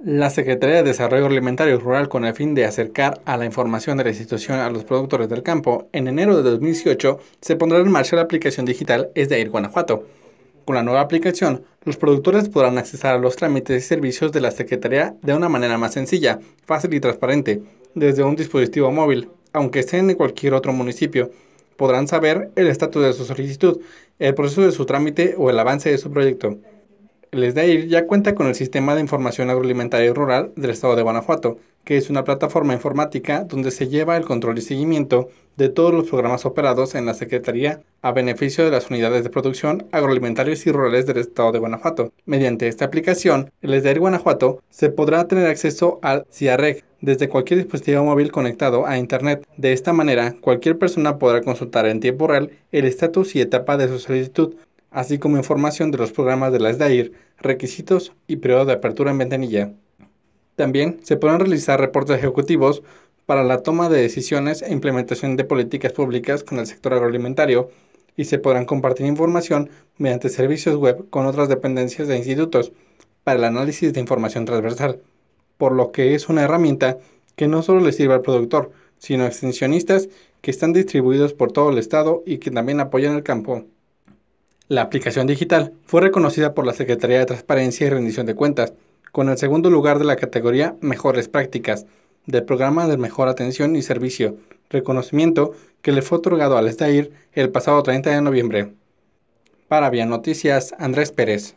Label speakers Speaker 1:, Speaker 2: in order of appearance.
Speaker 1: La Secretaría de Desarrollo Alimentario Rural, con el fin de acercar a la información de la institución a los productores del campo, en enero de 2018 se pondrá en marcha la aplicación digital Es de ir Guanajuato. Con la nueva aplicación, los productores podrán acceder a los trámites y servicios de la Secretaría de una manera más sencilla, fácil y transparente, desde un dispositivo móvil, aunque estén en cualquier otro municipio. Podrán saber el estatus de su solicitud, el proceso de su trámite o el avance de su proyecto. ESDAIR ya cuenta con el Sistema de Información Agroalimentaria y Rural del Estado de Guanajuato, que es una plataforma informática donde se lleva el control y seguimiento de todos los programas operados en la Secretaría a beneficio de las unidades de producción agroalimentarias y rurales del Estado de Guanajuato. Mediante esta aplicación, el ESDAIR Guanajuato se podrá tener acceso al CIARREG desde cualquier dispositivo móvil conectado a Internet. De esta manera, cualquier persona podrá consultar en tiempo real el estatus y etapa de su solicitud, así como información de los programas de la SDAIR, requisitos y periodo de apertura en ventanilla. También se podrán realizar reportes ejecutivos para la toma de decisiones e implementación de políticas públicas con el sector agroalimentario y se podrán compartir información mediante servicios web con otras dependencias de institutos para el análisis de información transversal, por lo que es una herramienta que no solo le sirve al productor, sino a extensionistas que están distribuidos por todo el estado y que también apoyan el campo. La aplicación digital fue reconocida por la Secretaría de Transparencia y Rendición de Cuentas con el segundo lugar de la categoría Mejores Prácticas del Programa de Mejor Atención y Servicio, reconocimiento que le fue otorgado al Estair el pasado 30 de noviembre. Para Vía Noticias, Andrés Pérez.